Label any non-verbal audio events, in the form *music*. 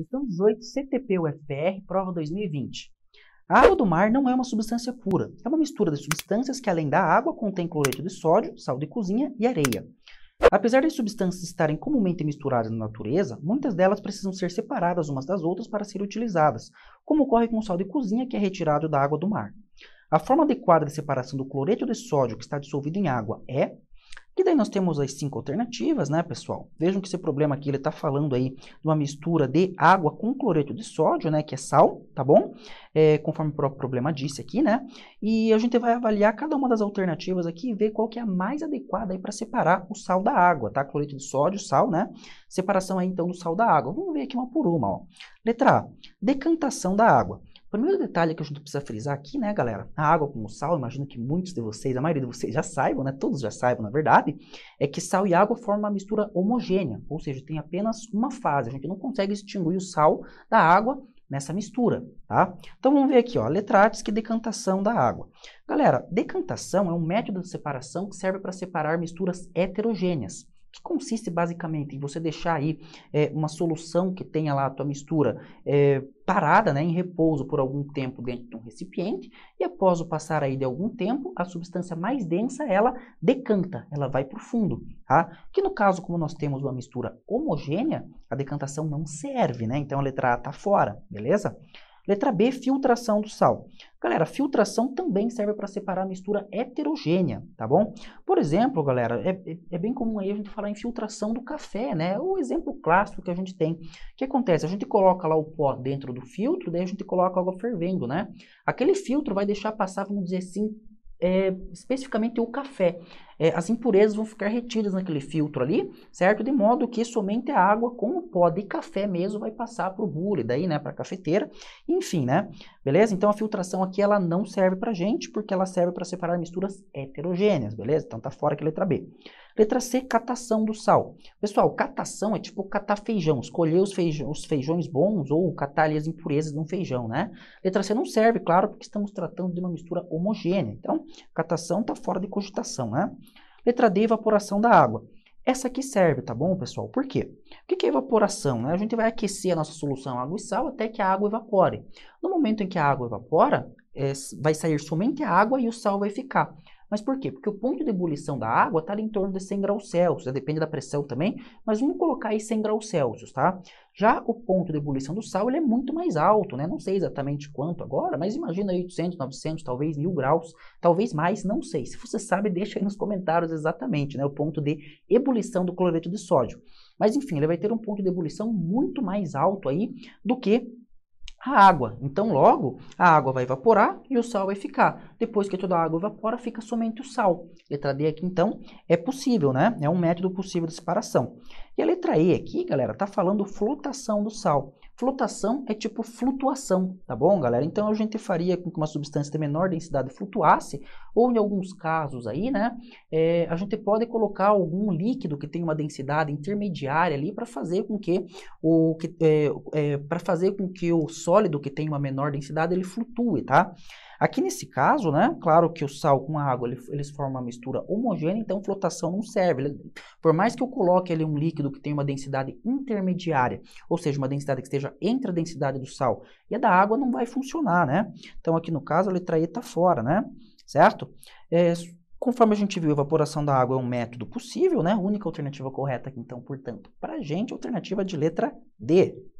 Questão 18, ctp UFR prova 2020. A água do mar não é uma substância pura. É uma mistura de substâncias que, além da água, contém cloreto de sódio, sal de cozinha e areia. Apesar das substâncias estarem comumente misturadas na natureza, muitas delas precisam ser separadas umas das outras para serem utilizadas, como ocorre com o sal de cozinha que é retirado da água do mar. A forma adequada de separação do cloreto de sódio que está dissolvido em água é e daí nós temos as cinco alternativas, né, pessoal? Vejam que esse problema aqui, ele está falando aí de uma mistura de água com cloreto de sódio, né, que é sal, tá bom? É, conforme o próprio problema disse aqui, né? E a gente vai avaliar cada uma das alternativas aqui e ver qual que é a mais adequada aí para separar o sal da água, tá? Cloreto de sódio, sal, né? Separação aí, então, do sal da água. Vamos ver aqui uma por uma, ó. Letra A, decantação da água. O primeiro detalhe que a gente precisa frisar aqui, né, galera, a água o sal, imagino que muitos de vocês, a maioria de vocês já saibam, né, todos já saibam, na verdade, é que sal e água formam uma mistura homogênea, ou seja, tem apenas uma fase, a gente não consegue distinguir o sal da água nessa mistura, tá? Então vamos ver aqui, ó, letrates que decantação da água. Galera, decantação é um método de separação que serve para separar misturas heterogêneas que consiste basicamente em você deixar aí é, uma solução que tenha lá a tua mistura é, parada, né, em repouso por algum tempo dentro de um recipiente e após o passar aí de algum tempo, a substância mais densa ela decanta, ela vai para o fundo, tá? Que no caso como nós temos uma mistura homogênea, a decantação não serve, né? Então a letra A está fora, beleza? Letra B, filtração do sal. Galera, filtração também serve para separar mistura heterogênea, tá bom? Por exemplo, galera, é, é, é bem comum aí a gente falar em filtração do café, né? É o exemplo clássico que a gente tem. O que acontece? A gente coloca lá o pó dentro do filtro, daí a gente coloca água fervendo, né? Aquele filtro vai deixar passar, vamos dizer assim, é, especificamente o café. É, as impurezas vão ficar retidas naquele filtro ali, certo? De modo que somente a água com o pó de café mesmo vai passar para o bule, daí, né, para a cafeteira, enfim, né? Beleza? Então a filtração aqui ela não serve para gente, porque ela serve para separar misturas heterogêneas, beleza? Então tá fora que letra B. Letra C, catação do sal. Pessoal, catação é tipo catar feijão, escolher os, feijão, os feijões bons ou catar ali as impurezas de um feijão, né? Letra C não serve, claro, porque estamos tratando de uma mistura homogênea. Então, catação está fora de cogitação, né? Letra D, evaporação da água. Essa aqui serve, tá bom, pessoal? Por quê? O que é evaporação? Né? A gente vai aquecer a nossa solução água e sal até que a água evapore. No momento em que a água evapora, é, vai sair somente a água e o sal vai ficar. Mas por quê? Porque o ponto de ebulição da água está em torno de 100 graus Celsius, né? depende da pressão também, mas vamos colocar aí 100 graus Celsius, tá? Já o ponto de ebulição do sal ele é muito mais alto, né? Não sei exatamente quanto agora, mas imagina aí 800, 900, talvez 1000 graus, talvez mais, não sei. Se você sabe, *laughs* deixa aí nos comentários exatamente né? o ponto de ebulição do cloreto de sódio. Mas enfim, ele vai ter um ponto de ebulição muito mais alto aí do que a água. Então, logo, a água vai evaporar e o sal vai ficar. Depois que toda a água evapora, fica somente o sal. Letra D aqui, então, é possível, né? É um método possível de separação. E a letra E aqui, galera, está falando flutuação do sal. Flotação é tipo flutuação, tá bom, galera? Então a gente faria com que uma substância de menor densidade flutuasse, ou em alguns casos aí, né? É, a gente pode colocar algum líquido que tem uma densidade intermediária ali para fazer com que o que é, é, para fazer com que o sólido que tem uma menor densidade ele flutue, tá? Aqui nesse caso, né, claro que o sal com a água, ele, eles formam uma mistura homogênea, então flotação não serve. Ele, por mais que eu coloque ali um líquido que tenha uma densidade intermediária, ou seja, uma densidade que esteja entre a densidade do sal e a da água, não vai funcionar, né? Então aqui no caso, a letra E está fora, né? Certo? É, Conforme a gente viu, a evaporação da água é um método possível, né? A única alternativa correta aqui, então, portanto, para a gente, alternativa de letra D.